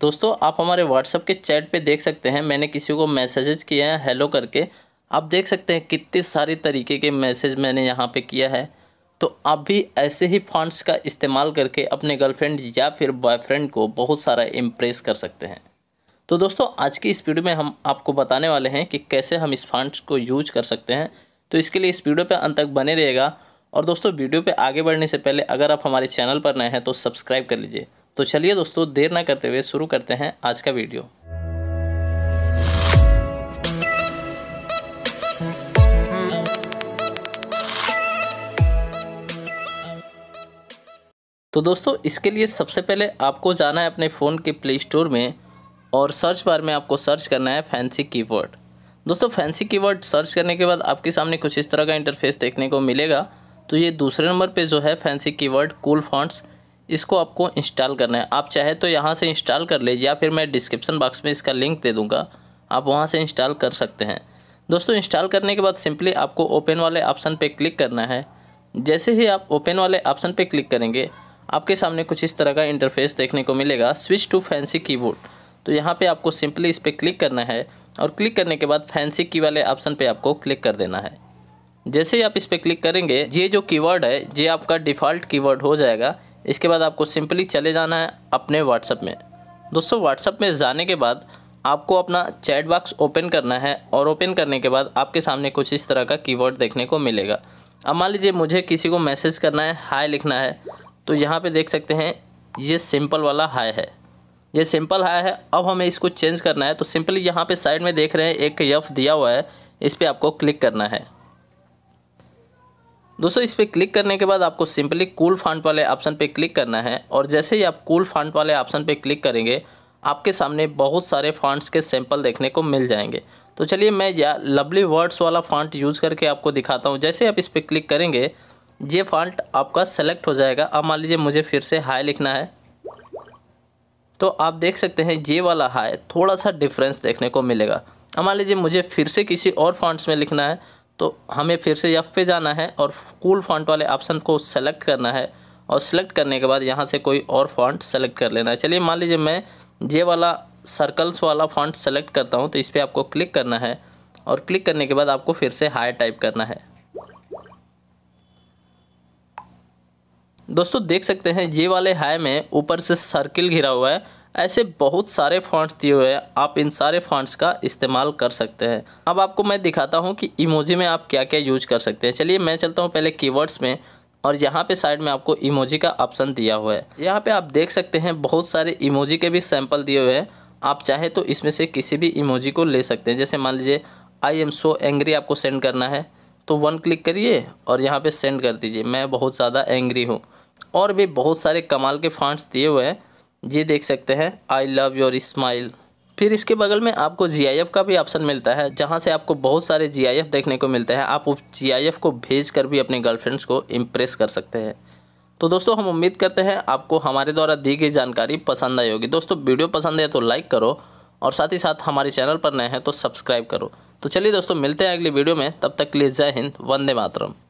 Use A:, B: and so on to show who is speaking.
A: दोस्तों आप हमारे व्हाट्सअप के चैट पे देख सकते हैं मैंने किसी को मैसेजेज किए हैं हेलो करके आप देख सकते हैं कितने सारे तरीके के मैसेज मैंने यहाँ पे किया है तो आप भी ऐसे ही फंड्स का इस्तेमाल करके अपने गर्लफ्रेंड या फिर बॉयफ्रेंड को बहुत सारा इम्प्रेस कर सकते हैं तो दोस्तों आज की इस वीडियो में हम आपको बताने वाले हैं कि कैसे हम इस फंड्स को यूज कर सकते हैं तो इसके लिए इस वीडियो पर अंत तक बने रहेगा और दोस्तों वीडियो पर आगे बढ़ने से पहले अगर आप हमारे चैनल पर नए हैं तो सब्सक्राइब कर लीजिए तो चलिए दोस्तों देर ना करते हुए शुरू करते हैं आज का वीडियो तो दोस्तों इसके लिए सबसे पहले आपको जाना है अपने फ़ोन के प्ले स्टोर में और सर्च बार में आपको सर्च करना है फैंसी कीवर्ड दोस्तों फैंसी कीवर्ड सर्च करने के बाद आपके सामने कुछ इस तरह का इंटरफेस देखने को मिलेगा तो ये दूसरे नंबर पे जो है फैंसी कीवर्ड कूल फॉन्ट्स इसको आपको इंस्टॉल करना है आप चाहे तो यहाँ से इंस्टॉल कर लीजिए या फिर मैं डिस्क्रिप्शन बॉक्स में इसका लिंक दे दूँगा आप वहाँ से इंस्टॉल कर सकते हैं दोस्तों इंस्टॉल करने के बाद सिंपली आपको ओपन वाले ऑप्शन पर क्लिक करना है जैसे ही आप ओपन वाले ऑप्शन पर क्लिक करेंगे आपके सामने कुछ इस तरह का इंटरफेस देखने को मिलेगा स्विच टू फैंसी कीबोर्ड तो यहाँ पे आपको सिंपली इस पर क्लिक करना है और क्लिक करने के बाद फैंसी की वाले ऑप्शन पे आपको क्लिक कर देना है जैसे ही आप इस पर क्लिक करेंगे ये जो कीवर्ड है ये आपका डिफ़ॉल्ट कीवर्ड हो जाएगा इसके बाद आपको सिंपली चले जाना है अपने व्हाट्सअप में दोस्तों व्हाट्सअप में जाने के बाद आपको अपना चैट बॉक्स ओपन करना है और ओपन करने के बाद आपके सामने कुछ इस तरह का कीवर्ड देखने को मिलेगा अब मान लीजिए मुझे किसी को मैसेज करना है हाय लिखना है तो यहाँ पे देख सकते हैं ये सिंपल वाला हाय है ये सिंपल हाय है अब हमें इसको चेंज करना है तो सिंपली यहाँ पे साइड में देख रहे हैं एक यफ दिया हुआ है इस पर आपको क्लिक करना है दोस्तों इस पर क्लिक करने के बाद आपको सिंपली कूल फंड वाले ऑप्शन पे क्लिक करना है और जैसे ही आप कूल फंड वाले ऑप्शन पे क्लिक करेंगे आपके सामने बहुत सारे फंड्स के सैंपल देखने को मिल जाएंगे तो चलिए मैं या लवली वर्ड्स वाला फंड यूज़ करके आपको दिखाता हूँ जैसे आप इस पर क्लिक करेंगे ये फंड आपका सेलेक्ट हो जाएगा अब मान लीजिए मुझे फिर से हाई लिखना है तो आप देख सकते हैं ये वाला हाई थोड़ा सा डिफरेंस देखने को मिलेगा अब मान लीजिए मुझे फिर से किसी और फंड्स में लिखना है तो हमें फिर से यफ पे जाना है और कूल फॉन्ट वाले ऑप्शन को सेलेक्ट करना है और सेलेक्ट करने के बाद यहाँ से कोई और फॉन्ट सेलेक्ट कर लेना है चलिए मान लीजिए मैं जे वाला सर्कल्स वाला फॉन्ट सेलेक्ट करता हूँ तो इस पर आपको क्लिक करना है और क्लिक करने के बाद आपको फिर से हाई टाइप करना है दोस्तों देख सकते हैं जे वाले हाई में ऊपर से सर्किल घिरा हुआ है ऐसे बहुत सारे फॉन्ट्स दिए हुए हैं आप इन सारे फॉन्ट्स का इस्तेमाल कर सकते हैं अब आपको मैं दिखाता हूँ कि इमोजी में आप क्या क्या यूज कर सकते हैं चलिए मैं चलता हूँ पहले कीवर्ड्स में और यहाँ पे साइड में आपको इमोजी का ऑप्शन दिया हुआ है यहाँ पे आप देख सकते हैं बहुत सारे इमोजी के भी सैंपल दिए हुए हैं आप चाहे तो इसमें से किसी भी इमोजी को ले सकते हैं जैसे मान लीजिए आई एम सो एंग्री आपको सेंड करना है तो वन क्लिक करिए और यहाँ पे सेंड कर दीजिए मैं बहुत ज़्यादा एंग्री हूँ और भी बहुत सारे कमाल के फॉन्ट्स दिए हुए हैं ये देख सकते हैं आई लव योर स्माइल फिर इसके बगल में आपको जी का भी ऑप्शन मिलता है जहाँ से आपको बहुत सारे जी देखने को मिलते हैं आप जी को भेज कर भी अपने गर्लफ्रेंड्स को इम्प्रेस कर सकते हैं तो दोस्तों हम उम्मीद करते हैं आपको हमारे द्वारा दी गई जानकारी पसंद आई होगी दोस्तों वीडियो पसंद है तो लाइक करो और साथ ही साथ हमारे चैनल पर नए हैं तो सब्सक्राइब करो तो चलिए दोस्तों मिलते हैं अगली वीडियो में तब तक के लिए जय हिंद वंदे मातरम